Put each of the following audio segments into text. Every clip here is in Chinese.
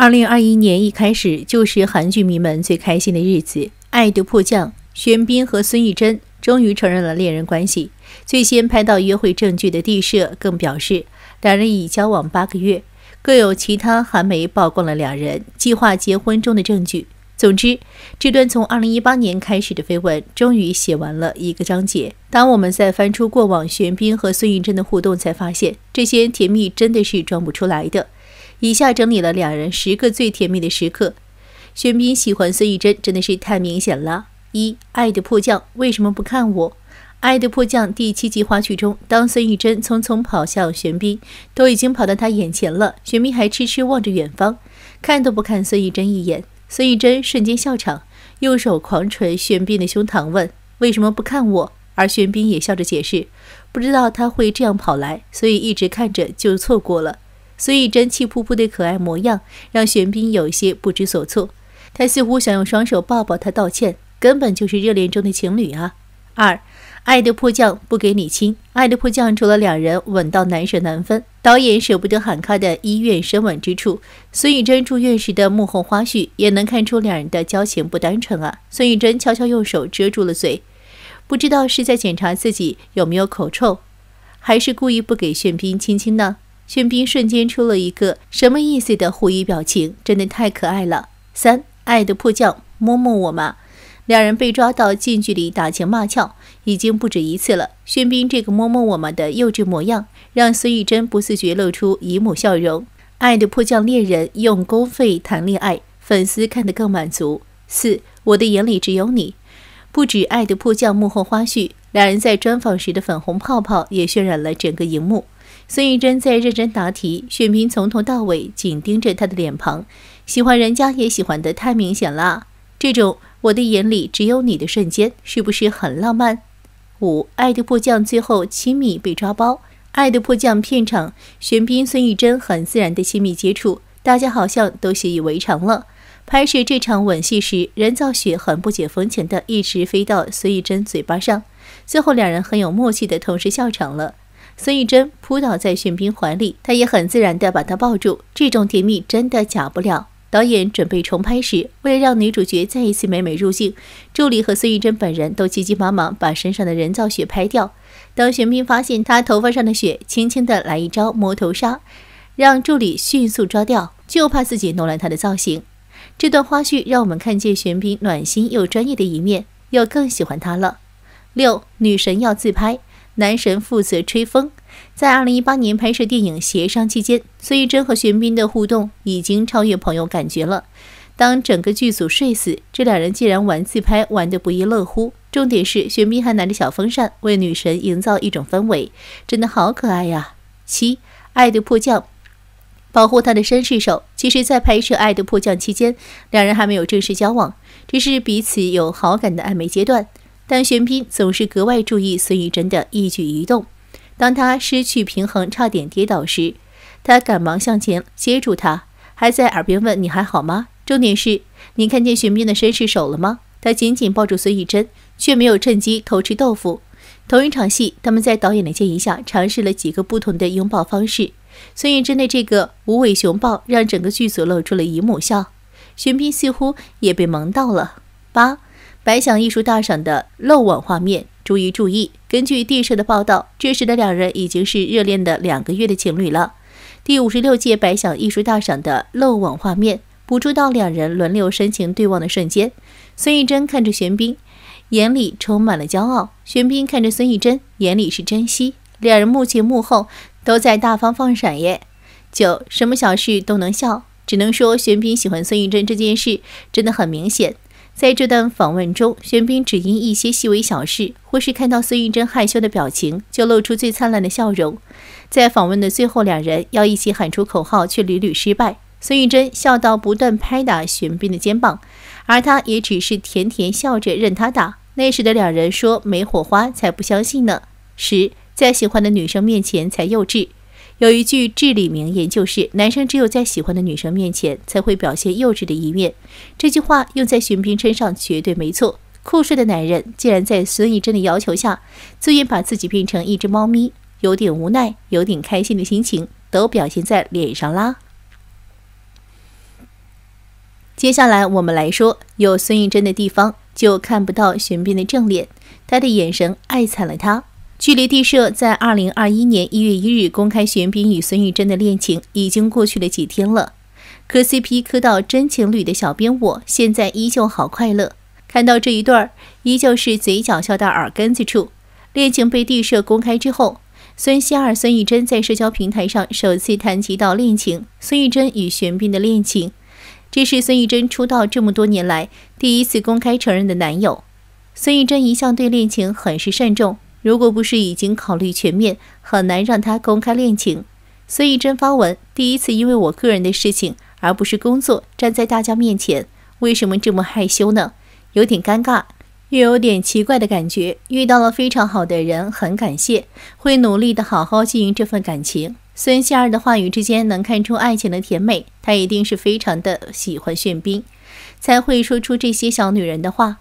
二零二一年一开始就是韩剧迷们最开心的日子，《爱的迫降》玄彬和孙艺珍终于承认了恋人关系。最先拍到约会证据的地社更表示，两人已交往八个月。更有其他韩媒曝光了两人计划结婚中的证据。总之，这段从二零一八年开始的绯闻终于写完了一个章节。当我们在翻出过往玄彬和孙艺珍的互动，才发现这些甜蜜真的是装不出来的。以下整理了两人十个最甜蜜的时刻，玄彬喜欢孙艺珍真的是太明显了。一《爱的迫降》为什么不看我？《爱的迫降》第七集花絮中，当孙艺珍匆匆跑向玄彬，都已经跑到他眼前了，玄彬还痴痴望着远方，看都不看孙艺珍一眼。孙艺珍瞬间笑场，右手狂捶玄彬的胸膛，问为什么不看我？而玄彬也笑着解释，不知道他会这样跑来，所以一直看着就错过了。孙艺珍气扑扑的可爱模样，让玄彬有些不知所措。他似乎想用双手抱抱她道歉，根本就是热恋中的情侣啊。二，爱的迫降不给你亲，爱的迫降除了两人吻到难舍难分，导演舍不得喊卡的医院深吻之处，孙艺珍住院时的幕后花絮也能看出两人的交情不单纯啊。孙艺珍悄悄用手遮住了嘴，不知道是在检查自己有没有口臭，还是故意不给玄彬亲亲呢？宣彬瞬间出了一个什么意思的狐疑表情，真的太可爱了。三爱的迫降摸摸我嘛，两人被抓到近距离打情骂俏已经不止一次了。宣彬这个摸摸我嘛的幼稚模样，让孙艺珍不自觉露出姨母笑容。爱的迫降恋人用公费谈恋爱，粉丝看得更满足。四我的眼里只有你，不止爱的迫降幕后花絮，两人在专访时的粉红泡泡也渲染了整个荧幕。孙艺珍在认真答题，选民从头到尾紧盯着她的脸庞，喜欢人家也喜欢的太明显了。这种我的眼里只有你的瞬间，是不是很浪漫？五爱的迫降最后亲密被抓包，爱的迫降片场，玄彬孙艺珍很自然的亲密接触，大家好像都习以为常了。拍摄这场吻戏时，人造雪很不解风情的一直飞到孙艺珍嘴巴上，最后两人很有默契的同时笑场了。孙艺珍扑倒在玄彬怀里，他也很自然地把她抱住，这种甜蜜真的假不了。导演准备重拍时，为了让女主角再一次美美入镜，助理和孙艺珍本人都急急忙忙把身上的人造雪拍掉。当玄彬发现她头发上的雪，轻轻地来一招摸头杀，让助理迅速抓掉，就怕自己弄乱她的造型。这段花絮让我们看见玄彬暖心又专业的一面，又更喜欢她了。六女神要自拍。男神负责吹风，在二零一八年拍摄电影《协商》期间，孙艺珍和玄彬的互动已经超越朋友感觉了。当整个剧组睡死，这两人竟然玩自拍玩得不亦乐乎。重点是玄彬还拿着小风扇为女神营造一种氛围，真的好可爱呀！七，《爱的迫降》，保护他的绅士手。其实，在拍摄《爱的迫降》期间，两人还没有正式交往，只是彼此有好感的暧昧阶段。但玄彬总是格外注意孙艺珍的一举一动。当他失去平衡，差点跌倒时，他赶忙向前接住他，还在耳边问：“你还好吗？”重点是，你看见玄彬的绅士手了吗？他紧紧抱住孙艺珍，却没有趁机偷吃豆腐。同一场戏，他们在导演的建议下尝试了几个不同的拥抱方式。孙艺珍的这个无尾熊抱让整个剧组露出了姨母笑，玄彬似乎也被萌到了。八。白想艺术大赏的漏网画面，注意注意！根据电视的报道，这时的两人已经是热恋的两个月的情侣了。第五十六届白想艺术大赏的漏网画面，捕捉到两人轮流深情对望的瞬间。孙艺珍看着玄彬，眼里充满了骄傲；玄彬看着孙艺珍，眼里是珍惜。两人幕前幕后都在大方放闪耶！九什么小事都能笑，只能说玄彬喜欢孙艺珍这件事真的很明显。在这段访问中，玄彬只因一些细微小事，或是看到孙艺珍害羞的表情，就露出最灿烂的笑容。在访问的最后，两人要一起喊出口号，却屡屡失败。孙艺珍笑到不断拍打玄彬的肩膀，而他也只是甜甜笑着任他打。那时的两人说没火花，才不相信呢。十，在喜欢的女生面前才幼稚。有一句至理名言，就是男生只有在喜欢的女生面前才会表现幼稚的一面。这句话用在玄彬身上绝对没错。酷帅的男人竟然在孙艺珍的要求下，自愿把自己变成一只猫咪，有点无奈，有点开心的心情都表现在脸上啦。接下来我们来说，有孙艺珍的地方就看不到玄彬的正脸，他的眼神爱惨了他。距离地社在二零二一年一月一日公开玄彬与孙艺珍的恋情已经过去了几天了。磕 CP 磕到真情侣的小编，我现在依旧好快乐。看到这一段依旧是嘴角笑到耳根子处。恋情被地社公开之后，孙希儿、孙艺珍在社交平台上首次谈及到恋情。孙艺珍与玄彬的恋情，这是孙艺珍出道这么多年来第一次公开承认的男友。孙艺珍一向对恋情很是慎重。如果不是已经考虑全面，很难让他公开恋情。所以真发文，第一次因为我个人的事情，而不是工作，站在大家面前，为什么这么害羞呢？有点尴尬，又有点奇怪的感觉。遇到了非常好的人，很感谢，会努力的好好经营这份感情。孙贤儿的话语之间能看出爱情的甜美，她一定是非常的喜欢炫彬，才会说出这些小女人的话。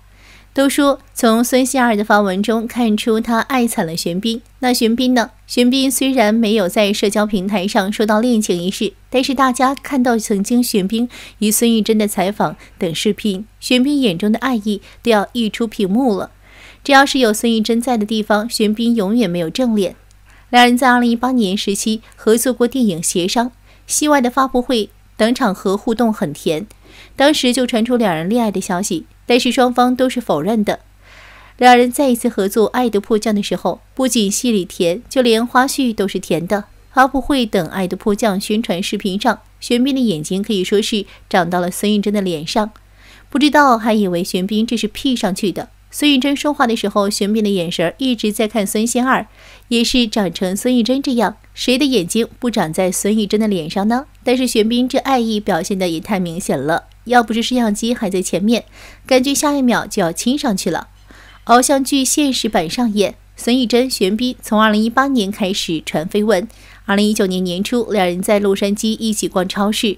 都说从孙熙儿的发文中看出他爱惨了玄彬，那玄彬呢？玄彬虽然没有在社交平台上说到恋情一事，但是大家看到曾经玄彬与孙艺珍的采访等视频，玄彬眼中的爱意都要溢出屏幕了。只要是有孙艺珍在的地方，玄彬永远没有正脸。两人在2018年时期合作过电影《协商》，戏外的发布会等场合互动很甜，当时就传出两人恋爱的消息。但是双方都是否认的。两人再一次合作《爱的迫降》的时候，不仅戏里甜，就连花絮都是甜的。发布会等《爱的迫降》宣传视频上，玄彬的眼睛可以说是长到了孙艺珍的脸上，不知道还以为玄彬这是 P 上去的。孙艺珍说话的时候，玄彬的眼神一直在看孙仙儿，也是长成孙艺珍这样，谁的眼睛不长在孙艺珍的脸上呢？但是玄彬这爱意表现的也太明显了。要不是摄像机还在前面，感觉下一秒就要亲上去了。偶像剧现实版上演，孙艺珍、玄彬从2018年开始传绯闻。2019年年初，两人在洛杉矶一起逛超市，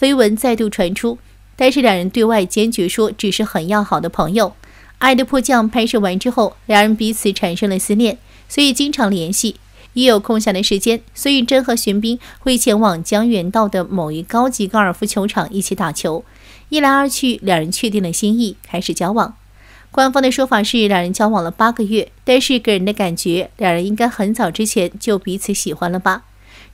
绯闻再度传出。但是两人对外坚决说只是很要好的朋友。《爱的迫降》拍摄完之后，两人彼此产生了思念，所以经常联系。一有空闲的时间，孙艺珍和玄彬会前往江原道的某一高级高尔夫球场一起打球。一来二去，两人确定了心意，开始交往。官方的说法是两人交往了八个月，但是给人的感觉，两人应该很早之前就彼此喜欢了吧？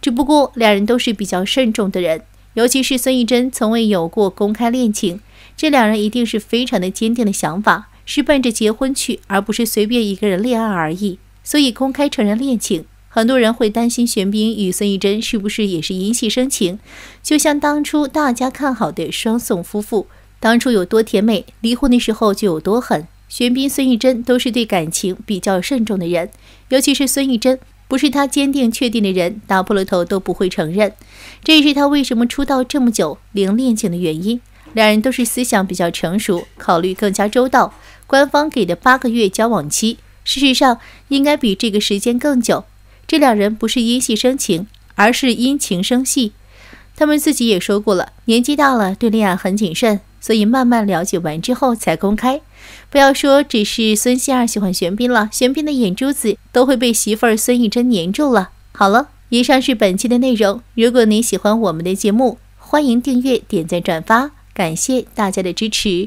只不过两人都是比较慎重的人，尤其是孙艺珍从未有过公开恋情，这两人一定是非常的坚定的想法，是奔着结婚去，而不是随便一个人恋爱而已。所以公开承认恋情。很多人会担心玄彬与孙艺珍是不是也是因戏生情，就像当初大家看好的双宋夫妇，当初有多甜美，离婚的时候就有多狠。玄彬、孙艺珍都是对感情比较慎重的人，尤其是孙艺珍，不是他坚定确定的人，打破了头都不会承认。这也是他为什么出道这么久零恋情的原因。两人都是思想比较成熟，考虑更加周到。官方给的八个月交往期，事实上应该比这个时间更久。这两人不是因戏生情，而是因情生戏。他们自己也说过了，年纪大了，对恋爱很谨慎，所以慢慢了解完之后才公开。不要说只是孙希儿喜欢玄彬了，玄彬的眼珠子都会被媳妇儿孙艺珍粘住了。好了，以上是本期的内容。如果你喜欢我们的节目，欢迎订阅、点赞、转发，感谢大家的支持。